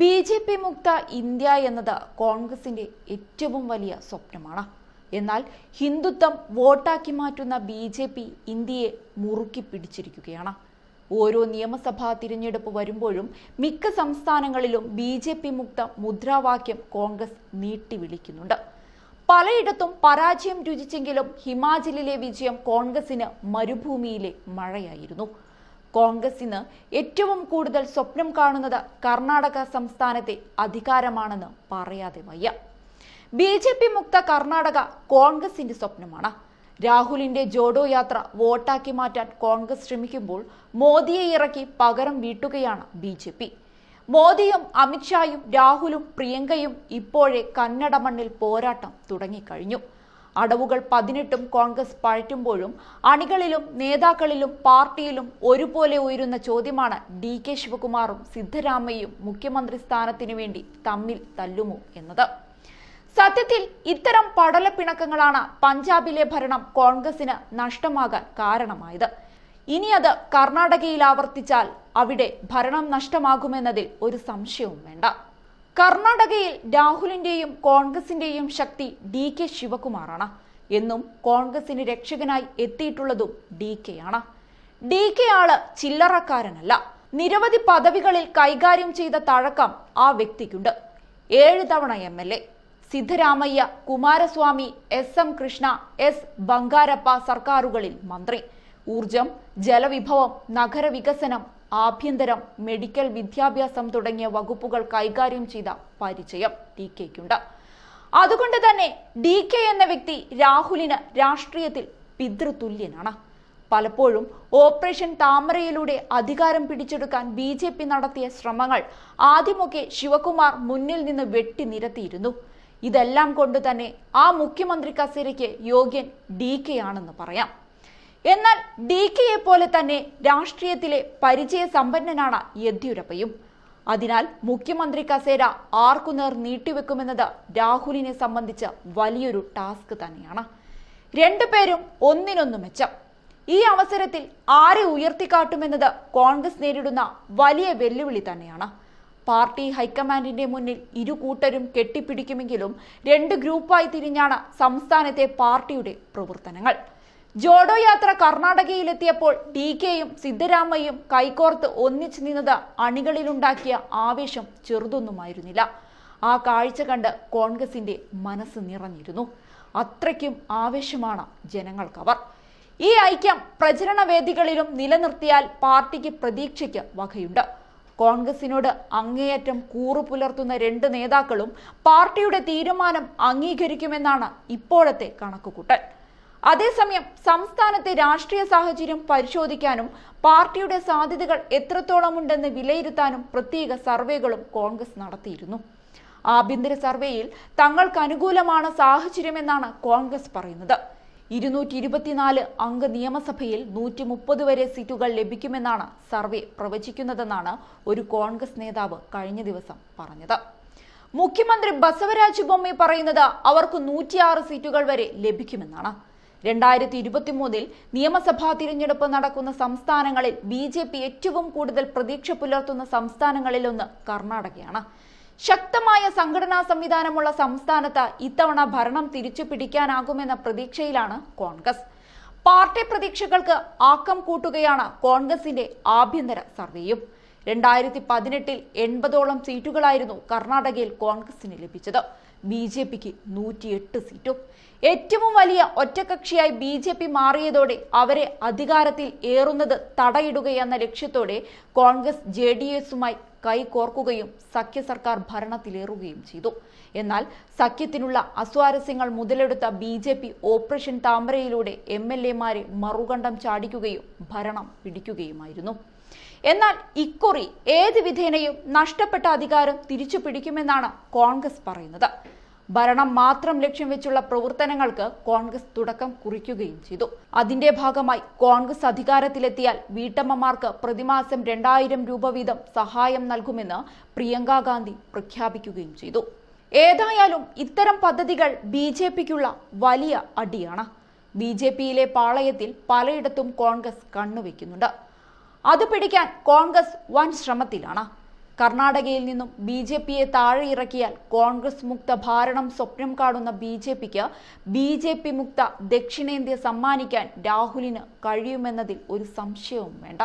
B J P മുക്ത India എന്നത് കോൺഗ്രസിന്റെ ഏറ്റവും വലിയ സ്വപ്നമാണ് എന്നാൽ ഹിന്ദുത്വം വോട്ടാക്കി മാറ്റുന്ന ബി ജെ പി ഇന്ത്യയെ മുറുക്കി പിടിച്ചിരിക്കുകയാണ് ഓരോ നിയമസഭാ തിരഞ്ഞെടുപ്പ് വരുമ്പോഴും മിക്ക സംസ്ഥാനങ്ങളിലും ബി ജെ പി മുക്ത മുദ്രാവാക്യം കോൺഗ്രസ് നീട്ടി വിളിക്കുന്നുണ്ട് പലയിടത്തും പരാജയം രുചിച്ചെങ്കിലും ഹിമാചലിലെ വിജയം കോൺഗ്രസിന് മരുഭൂമിയിലെ മഴയായിരുന്നു കോൺഗ്രസിന് ഏറ്റവും കൂടുതൽ സ്വപ്നം കാണുന്നത് കർണാടക സംസ്ഥാനത്തെ അധികാരമാണെന്ന് പറയാതെ വയ്യ ബി ജെ പി മുക്ത കർണാടക കോൺഗ്രസിന്റെ സ്വപ്നമാണ് രാഹുലിന്റെ ജോഡോ യാത്ര വോട്ടാക്കി മാറ്റാൻ കോൺഗ്രസ് ശ്രമിക്കുമ്പോൾ മോദിയെ ഇറക്കി പകരം വീട്ടുകയാണ് ബി ജെ പി മോദിയും അമിത്ഷായും രാഹുലും പ്രിയങ്കയും ഇപ്പോഴേ കന്നഡ മണ്ണിൽ പോരാട്ടം തുടങ്ങിക്കഴിഞ്ഞു അടവുകൾ പതിനെട്ടും കോൺഗ്രസ് പഴറ്റുമ്പോഴും അണികളിലും നേതാക്കളിലും പാർട്ടിയിലും ഒരുപോലെ ഉയരുന്ന ചോദ്യമാണ് ഡി കെ ശിവകുമാറും സിദ്ധരാമയ്യയും മുഖ്യമന്ത്രി സ്ഥാനത്തിനു വേണ്ടി തമ്മിൽ തല്ലുമോ എന്നത് സത്യത്തിൽ ഇത്തരം പടലപ്പിണക്കങ്ങളാണ് പഞ്ചാബിലെ ഭരണം കോൺഗ്രസിന് നഷ്ടമാകാൻ കാരണമായത് ഇനി അത് കർണാടകയിൽ ആവർത്തിച്ചാൽ അവിടെ ഭരണം നഷ്ടമാകുമെന്നതിൽ ഒരു സംശയവും വേണ്ട കർണാടകയിൽ രാഹുലിന്റെയും കോൺഗ്രസിന്റെയും ശക്തി ഡി കെ ശിവകുമാറാണ് എന്നും കോൺഗ്രസിന് രക്ഷകനായി എത്തിയിട്ടുള്ളതും ഡി കെ ആണ് ഡി കെ ആള് ചില്ലറക്കാരനല്ല നിരവധി പദവികളിൽ കൈകാര്യം ചെയ്ത തഴക്കം ആ വ്യക്തിക്കുണ്ട് ഏഴ് തവണ M L A Siddaramaiah Kumaraswamy S M Krishna S Bangarappa സർക്കാരുകളിൽ മന്ത്രി ഊർജം ജലവിഭവം നഗരവികസനം ആഭ്യന്തരം മെഡിക്കൽ വിദ്യാഭ്യാസം തുടങ്ങിയ വകുപ്പുകൾ കൈകാര്യം ചെയ്ത പരിചയം ഡി കെക്കുണ്ട് അതുകൊണ്ട് തന്നെ ഡി കെ എന്ന വ്യക്തി രാഹുലിന് രാഷ്ട്രീയത്തിൽ പിതൃതുല്യനാണ് പലപ്പോഴും ഓപ്പറേഷൻ താമരയിലൂടെ അധികാരം പിടിച്ചെടുക്കാൻ ബി ജെ പി നടത്തിയ ശ്രമങ്ങൾ ആദ്യമൊക്കെ ശിവകുമാർ മുന്നിൽ നിന്ന് വെട്ടി നിരത്തിയിരുന്നു ഇതെല്ലാം കൊണ്ട് തന്നെ ആ മുഖ്യമന്ത്രി കസേരയ്ക്ക് യോഗ്യൻ ഡി കെ ആണെന്ന് പറയാം എന്നാൽ ഡി കെയെ പോലെ തന്നെ രാഷ്ട്രീയത്തിലെ പരിചയ സമ്പന്നനാണ് യെദ്യൂരപ്പയും അതിനാൽ മുഖ്യമന്ത്രി കസേര ആർക്കുനേർ നീട്ടിവെക്കുമെന്നത് രാഹുലിനെ സംബന്ധിച്ച് വലിയൊരു ടാസ്ക് തന്നെയാണ് രണ്ടുപേരും ഒന്നിനൊന്നു മെച്ചം ഈ അവസരത്തിൽ ആരെ ഉയർത്തിക്കാട്ടുമെന്നത് കോൺഗ്രസ് നേരിടുന്ന വലിയ വെല്ലുവിളി തന്നെയാണ് പാർട്ടി ഹൈക്കമാൻഡിന്റെ മുന്നിൽ ഇരു കൂട്ടരും കെട്ടിപ്പിടിക്കുമെങ്കിലും രണ്ട് ഗ്രൂപ്പായി തിരിഞ്ഞാണ് സംസ്ഥാനത്തെ പാർട്ടിയുടെ പ്രവർത്തനങ്ങൾ ജോഡോ യാത്ര കർണാടകയിലെത്തിയപ്പോൾ ഡി കെയും സിദ്ധരാമയ്യും കൈകോർത്ത് ഒന്നിച്ചു നിന്നത് അണികളിലുണ്ടാക്കിയ ആവേശം ചെറുതൊന്നുമായിരുന്നില്ല ആ കാഴ്ച കണ്ട് കോൺഗ്രസിന്റെ മനസ്സ് നിറഞ്ഞിരുന്നു അത്രയ്ക്കും ആവേശമാണ് ജനങ്ങൾക്കവർ ഈ ഐക്യം പ്രചരണ വേദികളിലും നിലനിർത്തിയാൽ പാർട്ടിക്ക് പ്രതീക്ഷയ്ക്ക് വകയുണ്ട് കോൺഗ്രസിനോട് അങ്ങേയറ്റം കൂറു പുലർത്തുന്ന രണ്ട് നേതാക്കളും പാർട്ടിയുടെ തീരുമാനം അംഗീകരിക്കുമെന്നാണ് ഇപ്പോഴത്തെ കണക്കുകൂട്ടൽ അതേസമയം സംസ്ഥാനത്തെ രാഷ്ട്രീയ സാഹചര്യം പരിശോധിക്കാനും പാർട്ടിയുടെ സാധ്യതകൾ എത്രത്തോളമുണ്ടെന്ന് വിലയിരുത്താനും പ്രത്യേക സർവേകളും കോൺഗ്രസ് നടത്തിയിരുന്നു ആഭ്യന്തര സർവേയിൽ തങ്ങൾക്ക് അനുകൂലമാണ് സാഹചര്യമെന്നാണ് കോൺഗ്രസ് പറയുന്നത് ഇരുന്നൂറ്റി ഇരുപത്തിനാല് അംഗ നിയമസഭയിൽ നൂറ്റി മുപ്പത് വരെ സീറ്റുകൾ ലഭിക്കുമെന്നാണ് സർവേ പ്രവചിക്കുന്നതെന്നാണ് ഒരു കോൺഗ്രസ് നേതാവ് കഴിഞ്ഞ ദിവസം പറഞ്ഞത് മുഖ്യമന്ത്രി ബസവരാജ് ബൊമ്മ പറയുന്നത് അവർക്ക് നൂറ്റിയാറ് സീറ്റുകൾ വരെ ലഭിക്കുമെന്നാണ് രണ്ടായിരത്തി ഇരുപത്തിമൂന്നിൽ നിയമസഭാ തിരഞ്ഞെടുപ്പ് നടക്കുന്ന സംസ്ഥാനങ്ങളിൽ ബി ജെ പി ഏറ്റവും കൂടുതൽ പ്രതീക്ഷ പുലർത്തുന്ന സംസ്ഥാനങ്ങളിലൊന്ന് കർണാടകയാണ് ശക്തമായ സംഘടനാ സംവിധാനമുള്ള സംസ്ഥാനത്ത് ഇത്തവണ ഭരണം തിരിച്ചു പിടിക്കാനാകുമെന്ന പ്രതീക്ഷയിലാണ് കോൺഗ്രസ് പാർട്ടി പ്രതീക്ഷകൾക്ക് ആക്കം കൂട്ടുകയാണ് കോൺഗ്രസിന്റെ ആഭ്യന്തര സർവേയും രണ്ടായിരത്തി പതിനെട്ടിൽ എൺപതോളം സീറ്റുകളായിരുന്നു കർണാടകയിൽ കോൺഗ്രസിന് ലഭിച്ചത് ബി ജെ പിക്ക് നൂറ്റിയെട്ട് സീറ്റും ഏറ്റവും വലിയ ഒറ്റകക്ഷിയായി ബി ജെ പി മാറിയതോടെ അവരെ അധികാരത്തിൽ ഏറുന്നത് തടയിടുകയെന്ന ലക്ഷ്യത്തോടെ കോൺഗ്രസ് ജെ ഡി എസുമായി കൈകോർക്കുകയും സഖ്യ സർക്കാർ ഭരണത്തിലേറുകയും ചെയ്തു എന്നാൽ സഖ്യത്തിനുള്ള അസ്വാരസ്യങ്ങൾ മുതലെടുത്ത ബി ജെ പി ഓപ്പറേഷൻ താമരയിലൂടെ എം എൽ എമാരെ മറുകണ്ഠം ചാടിക്കുകയും ഭരണം പിടിക്കുകയുമായിരുന്നു എന്നാൽ ഇക്കുറി ഏത് വിധേനയും നഷ്ടപ്പെട്ട അധികാരം തിരിച്ചു പിടിക്കുമെന്നാണ് കോൺഗ്രസ് പറയുന്നത് ഭരണം മാത്രം ലക്ഷ്യം വെച്ചുള്ള പ്രവർത്തനങ്ങൾക്ക് കോൺഗ്രസ് തുടക്കം കുറിക്കുകയും ചെയ്തു അതിന്റെ ഭാഗമായി കോൺഗ്രസ് അധികാരത്തിലെത്തിയാൽ വീട്ടമ്മമാർക്ക് പ്രതിമാസം രണ്ടായിരം രൂപ വീതം സഹായം നൽകുമെന്ന് പ്രിയങ്കാ ഗാന്ധി പ്രഖ്യാപിക്കുകയും ചെയ്തു ഏതായാലും ഇത്തരം പദ്ധതികൾ ബി ജെ പിക്കുള്ള വലിയ അടിയാണ് ബി ജെ പിയിലെ പാളയത്തിൽ പലയിടത്തും കോൺഗ്രസ് കണ്ണുവെക്കുന്നുണ്ട് അത് പിടിക്കാൻ കോൺഗ്രസ് വൻ ശ്രമത്തിലാണ് കർണാടകയിൽ നിന്നും ബി ജെ പിയെ താഴെ ഇറക്കിയാൽ കോൺഗ്രസ് മുക്ത ഭാരണം സ്വപ്നം കാണുന്ന ബി ജെ പിക്ക് ബി ജെ പി മുക്ത ദക്ഷിണേന്ത്യ സമ്മാനിക്കാൻ രാഹുലിന് കഴിയുമെന്നതിൽ ഒരു സംശയവും വേണ്ട